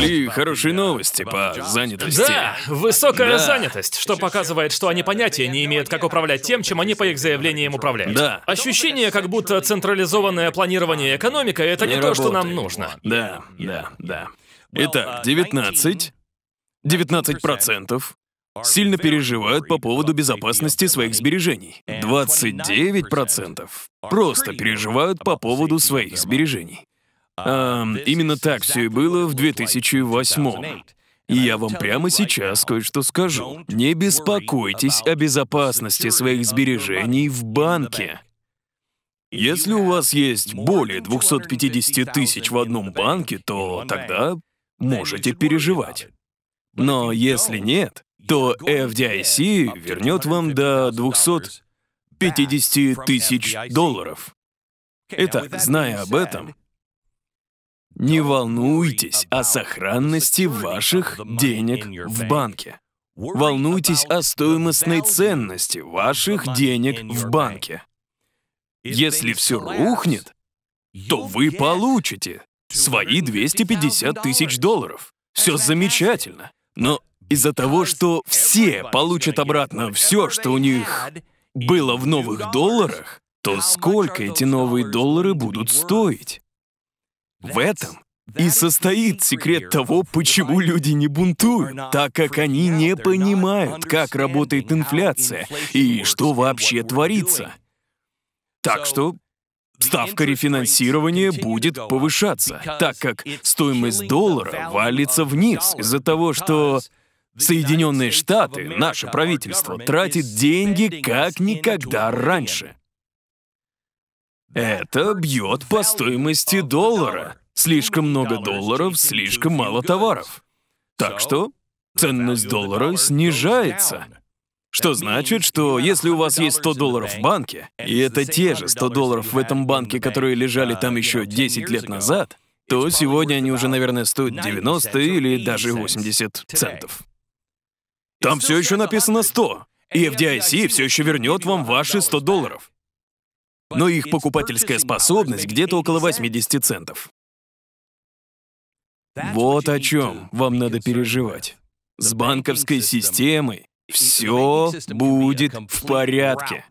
пришли хорошие новости по занятости. Да, высокая да. занятость, что показывает, что они понятия не имеют, как управлять тем, чем они, по их заявлениям, управляют. Да. Ощущение, как будто централизованное планирование экономика — это не, не то, что нам нужно. Да, да, да. Итак, 19, а, 19% сильно переживают по поводу безопасности своих сбережений. 29% процентов просто переживают по поводу своих сбережений. А, именно так все и было в 2008 и я вам прямо сейчас кое-что скажу. Не беспокойтесь о безопасности своих сбережений в банке. Если у вас есть более 250 тысяч в одном банке, то тогда можете переживать. Но если нет, то FDIC вернет вам до 250 тысяч долларов. Итак, зная об этом, не волнуйтесь о сохранности ваших денег в банке. Волнуйтесь о стоимостной ценности ваших денег в банке. Если все рухнет, то вы получите свои 250 тысяч долларов. Все замечательно. Но из-за того, что все получат обратно все, что у них было в новых долларах, то сколько эти новые доллары будут стоить? В этом и состоит секрет того, почему люди не бунтуют, так как они не понимают, как работает инфляция и что вообще творится. Так что ставка рефинансирования будет повышаться, так как стоимость доллара валится вниз из-за того, что Соединенные Штаты, наше правительство, тратит деньги как никогда раньше. Это бьет по стоимости доллара. Слишком много долларов, слишком мало товаров. Так что ценность доллара снижается. Что значит, что если у вас есть 100 долларов в банке, и это те же 100 долларов в этом банке, которые лежали там еще 10 лет назад, то сегодня они уже, наверное, стоят 90 или даже 80 центов. Там все еще написано 100, и FDIC все еще вернет вам ваши 100 долларов но их покупательская способность где-то около 80 центов. Вот о чем вам надо переживать. С банковской системой все будет в порядке.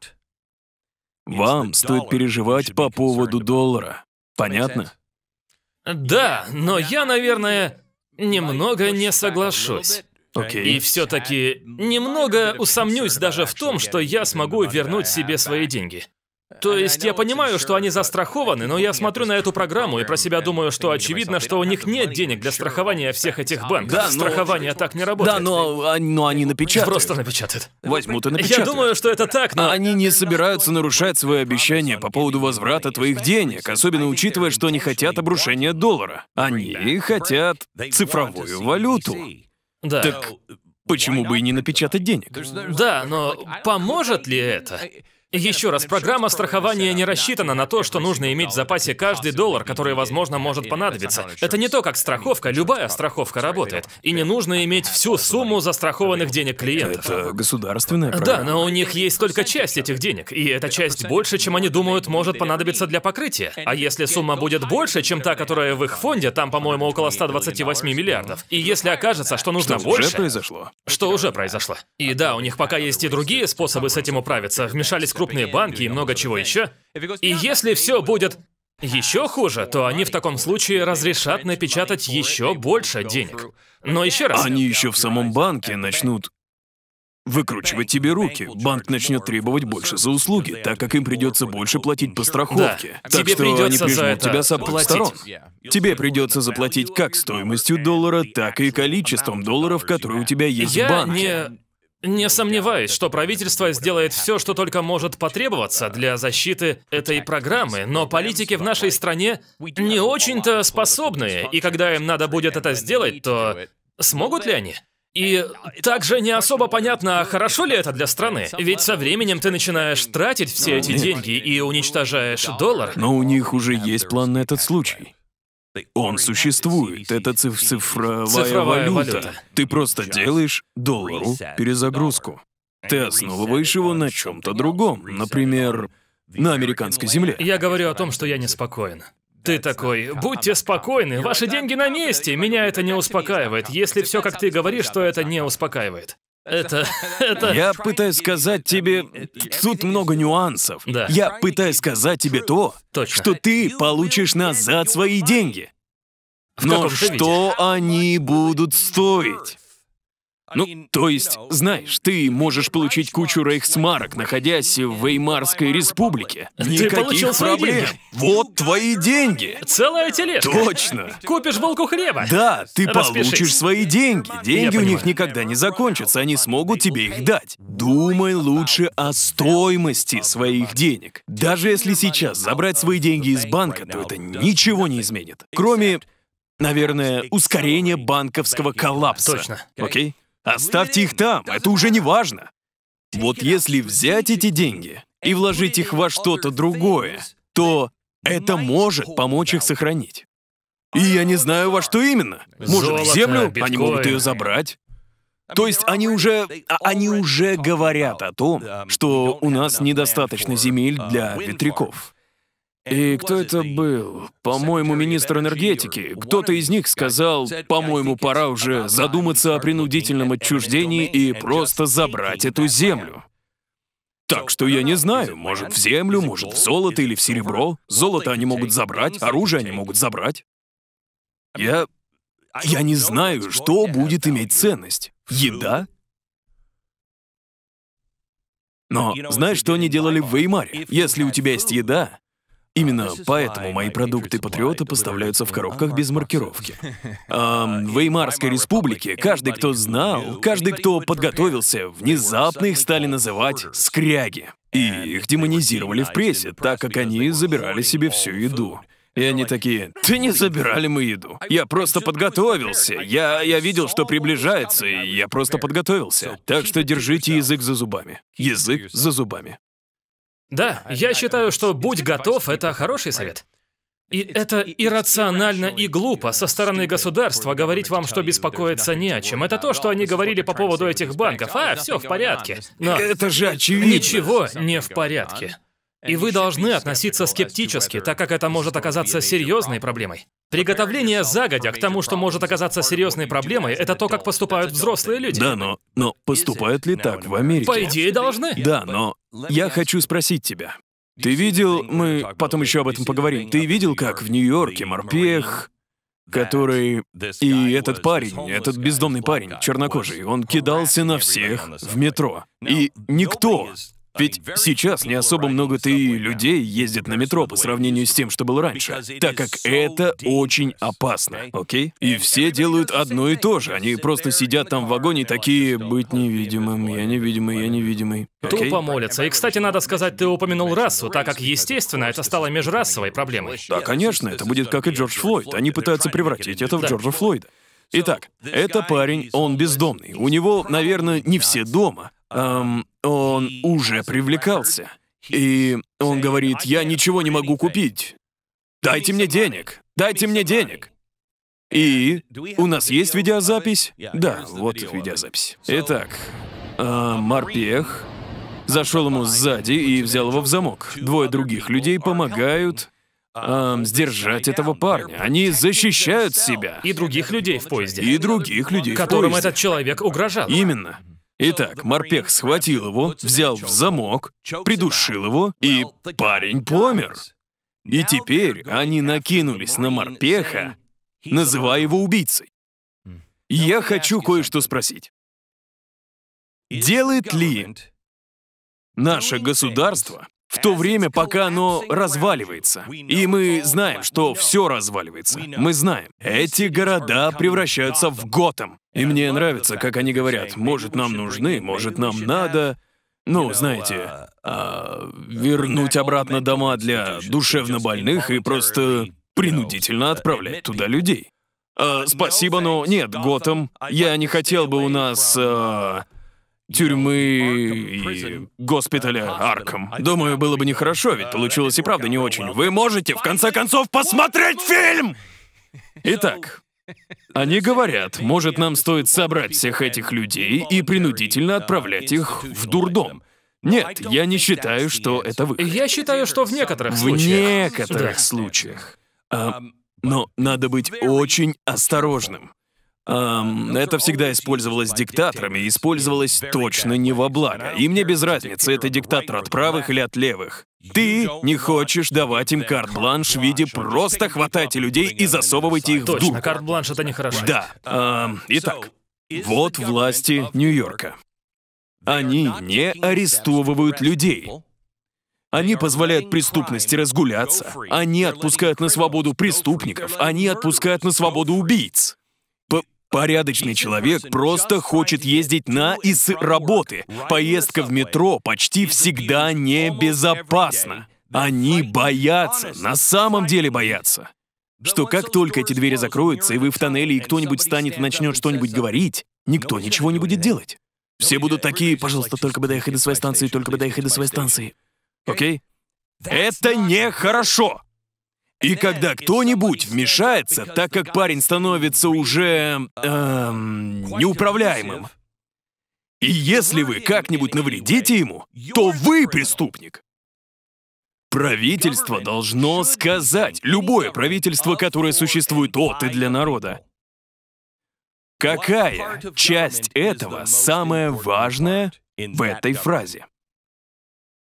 Вам стоит переживать по поводу доллара. Понятно? Да, но я, наверное, немного не соглашусь. Okay. И все-таки немного усомнюсь даже в том, что я смогу вернуть себе свои деньги. То есть я понимаю, что они застрахованы, но я смотрю на эту программу и про себя думаю, что очевидно, что у них нет денег для страхования всех этих банков. Да, но... Страхование так не работает. Да, но, но они напечатают. Просто напечатают. Возьмут и напечатают. Я думаю, что это так, но... А они не собираются нарушать свои обещания по поводу возврата твоих денег, особенно учитывая, что они хотят обрушения доллара. Они хотят цифровую валюту. Да. Так почему бы и не напечатать денег? Да, но поможет ли это? Еще раз, программа страхования не рассчитана на то, что нужно иметь в запасе каждый доллар, который, возможно, может понадобиться. Это не то, как страховка, любая страховка работает. И не нужно иметь всю сумму застрахованных денег клиентов. Это государственная программа. Да, но у них есть только часть этих денег, и эта часть больше, чем они думают, может понадобиться для покрытия. А если сумма будет больше, чем та, которая в их фонде, там, по-моему, около 128 миллиардов, и если окажется, что нужно что больше... Что уже произошло? Что уже произошло. И да, у них пока есть и другие способы с этим управиться. Вмешались крупные банки и много чего еще. И если все будет еще хуже, то они в таком случае разрешат напечатать еще больше денег. Но еще раз... Они еще в самом банке начнут выкручивать тебе руки. Банк начнет требовать больше за услуги, так как им придется больше платить по страховке. Да. Так тебе что придется они прижмут это тебя с обоих сторон. Тебе придется заплатить как стоимостью доллара, так и количеством долларов, которые у тебя есть Я в банке. Не... Не сомневаюсь, что правительство сделает все, что только может потребоваться для защиты этой программы, но политики в нашей стране не очень-то способные, и когда им надо будет это сделать, то смогут ли они? И также не особо понятно, а хорошо ли это для страны. Ведь со временем ты начинаешь тратить все эти деньги и уничтожаешь доллар. Но у них уже есть план на этот случай. Он существует, это циф цифровая, цифровая валюта. валюта. Ты просто делаешь доллару перезагрузку. Ты основываешь его на чем-то другом, например, на американской земле. Я говорю о том, что я неспокоен. Ты такой, будьте спокойны, ваши деньги на месте, меня это не успокаивает, если все, как ты говоришь, то это не успокаивает. Это, это... Я пытаюсь сказать тебе... Тут много нюансов. Да. Я пытаюсь сказать тебе то, Точно. что ты получишь назад свои деньги. Но что виде? они будут стоить? Ну, то есть, знаешь, ты можешь получить кучу рейхсмарок, находясь в Веймарской республике. Ты Никаких проблем. Вот твои деньги. Целая тележка. Точно. Купишь булку хлеба. Да, ты Распишись. получишь свои деньги. Деньги Я у понимаю. них никогда не закончатся, они смогут тебе их дать. Думай лучше о стоимости своих денег. Даже если сейчас забрать свои деньги из банка, то это ничего не изменит. Кроме, наверное, ускорения банковского коллапса. Точно. Окей? Оставьте их там, это уже не важно. Вот если взять эти деньги и вложить их во что-то другое, то это может помочь их сохранить. И я не знаю, во что именно. Может, в землю, они могут ее забрать. То есть они уже, а, они уже говорят о том, что у нас недостаточно земель для ветряков. И кто это был? По-моему, министр энергетики. Кто-то из них сказал, по-моему, пора уже задуматься о принудительном отчуждении и просто забрать эту землю. Так что я не знаю, может в землю, может в золото или в серебро. Золото они могут забрать, оружие они могут забрать. Я... я не знаю, что будет иметь ценность. Еда? Но знаешь, что они делали в Веймаре? Если у тебя есть еда, Именно поэтому мои продукты патриота поставляются в коробках без маркировки. А в Веймарской республике каждый, кто знал, каждый, кто подготовился, внезапно их стали называть «скряги». И их демонизировали в прессе, так как они забирали себе всю еду. И они такие, «Ты не забирали мы еду. Я просто подготовился. Я, я видел, что приближается, и я просто подготовился. Так что держите язык за зубами. Язык за зубами. Да, а я считаю, что «будь готов» — это хороший совет. И это иррационально и глупо со стороны государства говорить вам, что беспокоиться не о чем. Это то, что они говорили по поводу этих банков. А, все в порядке. Но это же очевидно. Ничего не в порядке. И вы должны относиться скептически, так как это может оказаться серьезной проблемой. Приготовление загодя к тому, что может оказаться серьезной проблемой, это то, как поступают взрослые люди. Да, но, но поступают ли так в Америке? По идее, должны. Да, но я хочу спросить тебя. Ты видел, мы потом еще об этом поговорим, ты видел, как в Нью-Йорке морпех, который... И этот парень, этот бездомный парень, чернокожий, он кидался на всех в метро. И никто ведь сейчас не особо много-то и людей ездит на метро по сравнению с тем, что было раньше, так как это очень опасно, окей? И все делают одно и то же, они просто сидят там в вагоне такие «быть невидимым, я невидимый, я невидимый». Окей? Тупо молятся. И, кстати, надо сказать, ты упомянул расу, так как, естественно, это стало межрасовой проблемой. Да, конечно, это будет как и Джордж Флойд, они пытаются превратить это в Джорджа Флойда. Итак, это парень, он бездомный. У него, наверное, не все дома эм, он уже привлекался. И он говорит, я ничего не могу купить. Дайте мне денег, дайте мне денег. И у нас есть видеозапись? Да, вот видеозапись. Итак, э, морпех зашел ему сзади и взял его в замок. Двое других людей помогают эм, сдержать этого парня. Они защищают себя. И других людей в поезде. И других людей в Которым этот человек угрожал. Именно. Итак, морпех схватил его, взял в замок, придушил его, и парень помер. И теперь они накинулись на морпеха, называя его убийцей. Я хочу кое-что спросить. Делает ли наше государство в то время, пока оно разваливается. И мы знаем, что все разваливается. Мы знаем. Эти города превращаются в Готэм. И мне нравится, как они говорят, может, нам нужны, может, нам надо. Ну, знаете, а, вернуть обратно дома для душевнобольных и просто принудительно отправлять туда людей. А, спасибо, но нет, Готэм, я не хотел бы у нас... А, тюрьмы и госпиталя э, Арком. Думаю, было бы нехорошо, ведь получилось и правда не очень. Вы можете, в конце концов, посмотреть фильм! Итак, они говорят, может, нам стоит собрать всех этих людей и принудительно отправлять их в дурдом. Нет, я не считаю, что это вы. Я считаю, что в некоторых случаях. В некоторых случаях. А, но надо быть очень осторожным. Эм, это всегда использовалось диктаторами, использовалось точно не во благо. И мне без разницы, это диктатор от правых или от левых. Ты не хочешь давать им карт-бланш в виде «просто хватайте людей и засовывайте их в дур». Точно, карт-бланш — это нехорошо. Да. Эм, итак, вот власти Нью-Йорка. Они не арестовывают людей. Они позволяют преступности разгуляться. Они отпускают на свободу преступников. Они отпускают на свободу убийц. Порядочный человек просто хочет ездить на и с работы. Поездка в метро почти всегда небезопасна. Они боятся, на самом деле боятся. Что как только эти двери закроются, и вы в тоннеле, и кто-нибудь встанет и начнет что-нибудь говорить, никто ничего не будет делать. Все будут такие, пожалуйста, только бы доехать до своей станции, только бы доехать до своей станции. Окей? Это нехорошо! И когда кто-нибудь вмешается, так как парень становится уже... Эм, неуправляемым, и если вы как-нибудь навредите ему, то вы преступник. Правительство должно сказать, любое правительство, которое существует от и для народа, какая часть этого самая важная в этой фразе?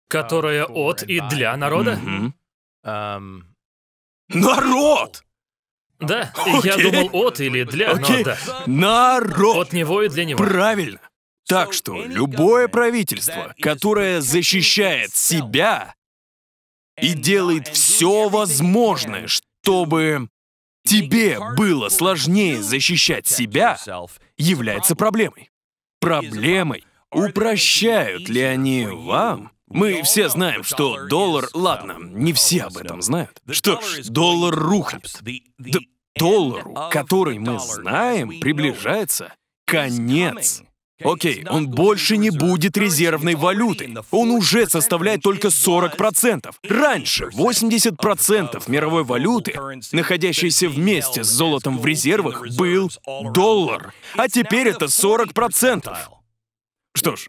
Которая от и для народа? Угу. Народ! Да, Окей. я думал от или для, Окей. но да. Народ! От него и для него. Правильно. Так что любое правительство, которое защищает себя и делает все возможное, чтобы тебе было сложнее защищать себя, является проблемой. Проблемой, упрощают ли они вам мы все знаем, что доллар... Ладно, не все об этом знают. Что ж, доллар рухнет. Д доллару, который мы знаем, приближается конец. Окей, он больше не будет резервной валюты. Он уже составляет только 40%. Раньше 80% мировой валюты, находящейся вместе с золотом в резервах, был доллар. А теперь это 40%. Что ж,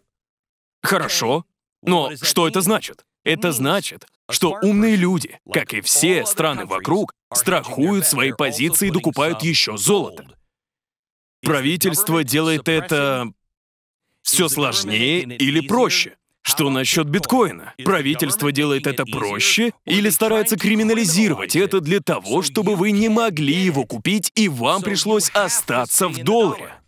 хорошо, но что это значит? Это значит, что умные люди, как и все страны вокруг, страхуют свои позиции и докупают еще золото. Правительство делает это все сложнее или проще. Что насчет биткоина? Правительство делает это проще или старается криминализировать это для того, чтобы вы не могли его купить и вам пришлось остаться в долларе?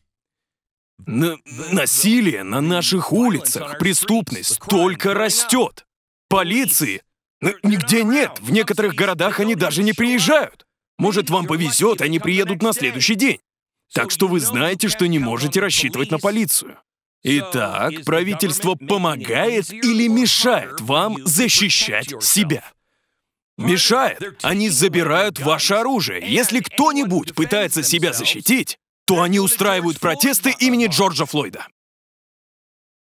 Н насилие на наших улицах, преступность только растет. Полиции ну, нигде нет, в некоторых городах они даже не приезжают. Может, вам повезет, они приедут на следующий день. Так что вы знаете, что не можете рассчитывать на полицию. Итак, правительство помогает или мешает вам защищать себя? Мешает. Они забирают ваше оружие. Если кто-нибудь пытается себя защитить, то они устраивают протесты имени Джорджа Флойда.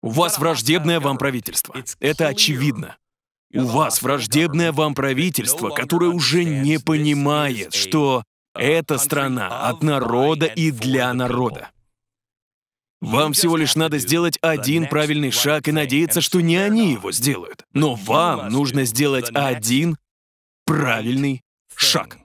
У вас враждебное вам правительство. Это очевидно. У вас враждебное вам правительство, которое уже не понимает, что эта страна от народа и для народа. Вам всего лишь надо сделать один правильный шаг и надеяться, что не они его сделают. Но вам нужно сделать один правильный шаг.